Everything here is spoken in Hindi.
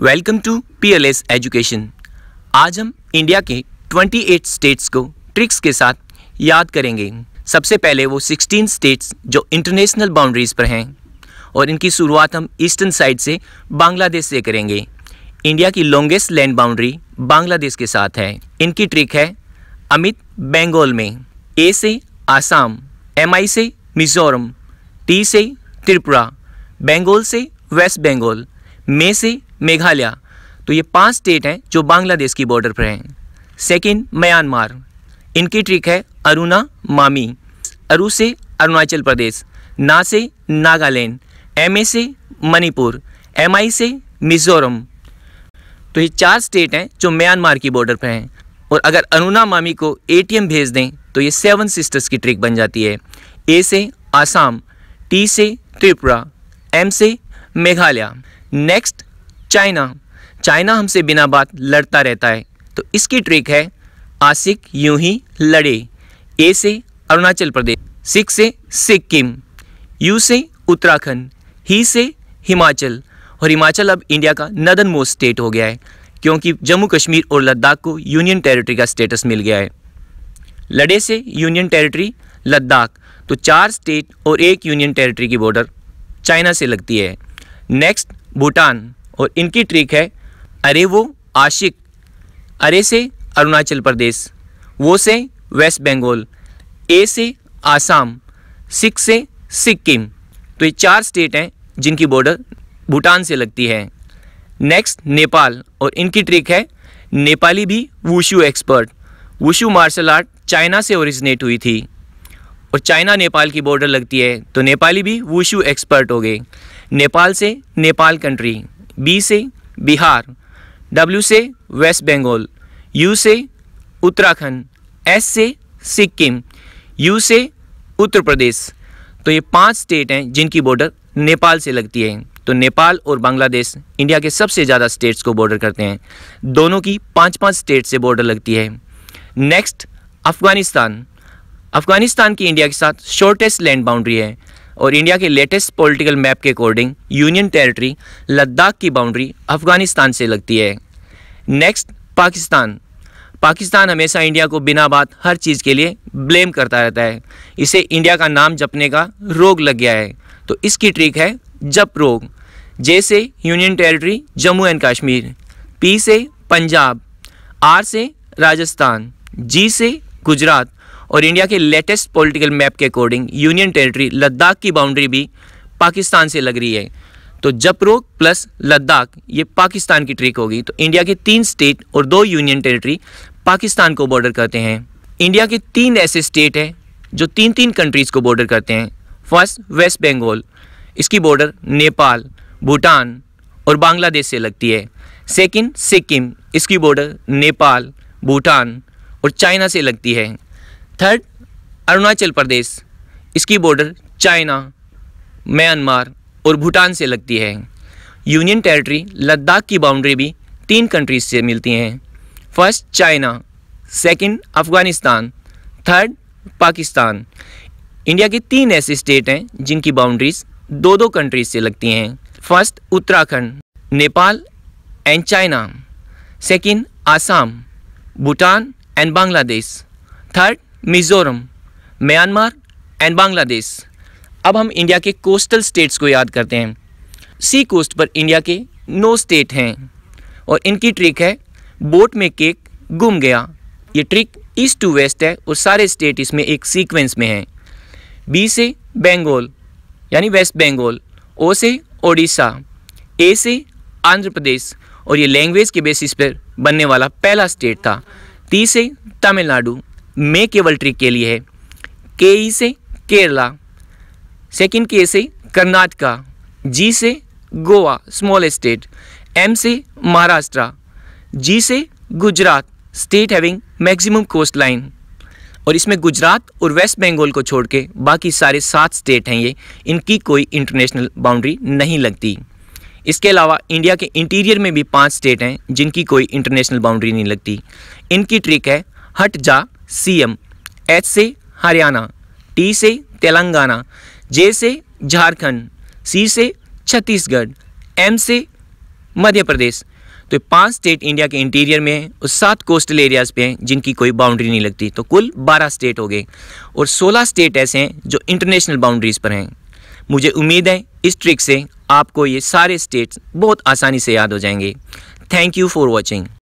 वेलकम टू पीएलएस एजुकेशन आज हम इंडिया के 28 स्टेट्स को ट्रिक्स के साथ याद करेंगे सबसे पहले वो 16 स्टेट्स जो इंटरनेशनल बाउंड्रीज़ पर हैं और इनकी शुरुआत हम ईस्टर्न साइड से बांग्लादेश से करेंगे इंडिया की लॉन्गेस्ट लैंड बाउंड्री बांग्लादेश के साथ है इनकी ट्रिक है अमित बेंगोल में ए से आसाम एम आई से मिजोरम टी से त्रिपुरा बेंगोल से वेस्ट बंगाल मे e से मेघालय तो ये पांच स्टेट हैं जो बांग्लादेश की बॉर्डर पर हैं सेकंड म्यांमार इनकी ट्रिक है अरुणा मामी अरु से अरुणाचल प्रदेश ना से नागालैंड एम ए से मणिपुर एम आई से मिजोरम तो ये चार स्टेट हैं जो म्यांमार की बॉर्डर पर हैं और अगर अरुणा मामी को ए भेज दें तो ये सेवन सिस्टर्स की ट्रिक बन जाती है ए से आसाम टी से त्रिपुरा एम से मेघालय नेक्स्ट चाइना चाइना हमसे बिना बात लड़ता रहता है तो इसकी ट्रिक है आसिक यूं ही लड़े ए से अरुणाचल प्रदेश सिख से सिक्किम यू से उत्तराखंड ही से हिमाचल और हिमाचल अब इंडिया का नदन मोस्ट स्टेट हो गया है क्योंकि जम्मू कश्मीर और लद्दाख को यूनियन टेरिटरी का स्टेटस मिल गया है लड़े से यूनियन टेरिटरी लद्दाख तो चार स्टेट और एक यूनियन टेरिटरी की बॉर्डर चाइना से लगती है नेक्स्ट भूटान और इनकी ट्रिक है अरे वो आशिक अरे से अरुणाचल प्रदेश वो से वेस्ट बंगाल ए से आसाम सिक से सिक्किम तो ये चार स्टेट हैं जिनकी बॉर्डर भूटान से लगती है नेक्स्ट नेपाल और इनकी ट्रिक है नेपाली भी wushu expert wushu martial art China से ओरिजिनेट हुई थी और चाइना नेपाल की बॉर्डर लगती है तो नेपाली भी वुशु एक्सपर्ट हो गए नेपाल से नेपाल कंट्री बी से बिहार डब्ल्यू से वेस्ट बंगाल यू से उत्तराखंड एस से सिक्किम यू से उत्तर प्रदेश तो ये पांच स्टेट हैं जिनकी बॉर्डर नेपाल से लगती है तो नेपाल और बांग्लादेश इंडिया के सबसे ज़्यादा स्टेट्स को बॉर्डर करते हैं दोनों की पांच पांच स्टेट से बॉर्डर लगती है नेक्स्ट अफगानिस्तान अफगानिस्तान की इंडिया के साथ शॉर्टेस्ट लैंड बाउंड्री है और इंडिया के लेटेस्ट पॉलिटिकल मैप के अकॉर्डिंग यूनियन टेरिटरी लद्दाख की बाउंड्री अफगानिस्तान से लगती है नेक्स्ट पाकिस्तान पाकिस्तान हमेशा इंडिया को बिना बात हर चीज़ के लिए ब्लेम करता रहता है इसे इंडिया का नाम जपने का रोग लग गया है तो इसकी ट्रिक है जप रोग जे से union territory Jammu and Kashmir P से पंजाब आर से राजस्थान जी से गुजरात और इंडिया के लेटेस्ट पॉलिटिकल मैप के अकॉर्डिंग यूनियन टेरिटरी लद्दाख की बाउंड्री भी पाकिस्तान से लग रही है तो जपरोक प्लस लद्दाख ये पाकिस्तान की ट्रिक होगी तो इंडिया के तीन स्टेट और दो यूनियन टेरिटरी पाकिस्तान को बॉर्डर करते हैं इंडिया के तीन ऐसे स्टेट हैं जो तीन तीन कंट्रीज़ को बॉर्डर करते हैं फर्स्ट वेस्ट बंगाल इसकी बॉर्डर नेपाल भूटान और बांग्लादेश से लगती है सेकंड सिक्किम इसकी बॉर्डर नेपाल भूटान और चाइना से लगती है थर्ड अरुणाचल प्रदेश इसकी बॉर्डर चाइना म्यांमार और भूटान से लगती है यूनियन टेरिटरी लद्दाख की बाउंड्री भी तीन कंट्रीज से मिलती हैं first China second Afghanistan third Pakistan India के तीन ऐसे स्टेट हैं जिनकी बाउंड्रीज दो दो कंट्रीज से लगती हैं first Uttarakhand Nepal and China second Assam Bhutan and Bangladesh third Mizoram Myanmar and Bangladesh अब हम इंडिया के कोस्टल स्टेट्स को याद करते हैं सी कोस्ट पर इंडिया के नौ स्टेट हैं और इनकी ट्रिक है बोट में केक गुम गया ये ट्रिक ईस्ट टू वेस्ट है और सारे स्टेट इसमें एक सीक्वेंस में हैं बी से बेंगोल यानी वेस्ट बंगाल ओ से ओडिशा ए से आंध्र प्रदेश और ये लैंग्वेज के बेसिस पर बनने वाला पहला स्टेट था टी से तमिलनाडु मे केवल ट्रिक के लिए है के ई से केरला सेकंड के से कर्नाटका जी से गोवा स्मॉल स्टेट एम से महाराष्ट्र जी से Gujarat state having maximum coast line और इसमें गुजरात और वेस्ट बंगाल को छोड़ के बाकी सारे सात स्टेट हैं ये इनकी कोई इंटरनेशनल बाउंड्री नहीं लगती इसके अलावा इंडिया के इंटीरियर में भी पांच स्टेट हैं जिनकी कोई इंटरनेशनल बाउंड्री नहीं लगती इनकी ट्रिक है हट जा सीएम एच से हरियाणा टी से तेलंगाना जे से झारखंड सी से छत्तीसगढ़ एम से मध्य प्रदेश तो पांच स्टेट इंडिया के इंटीरियर में हैं और सात कोस्टल एरियाज पे हैं जिनकी कोई बाउंड्री नहीं लगती तो कुल बारह स्टेट हो गए और सोलह स्टेट ऐसे हैं जो इंटरनेशनल बाउंड्रीज पर हैं मुझे उम्मीद है इस ट्रिक से आपको ये सारे स्टेट्स बहुत आसानी से याद हो जाएंगे थैंक यू फॉर वॉचिंग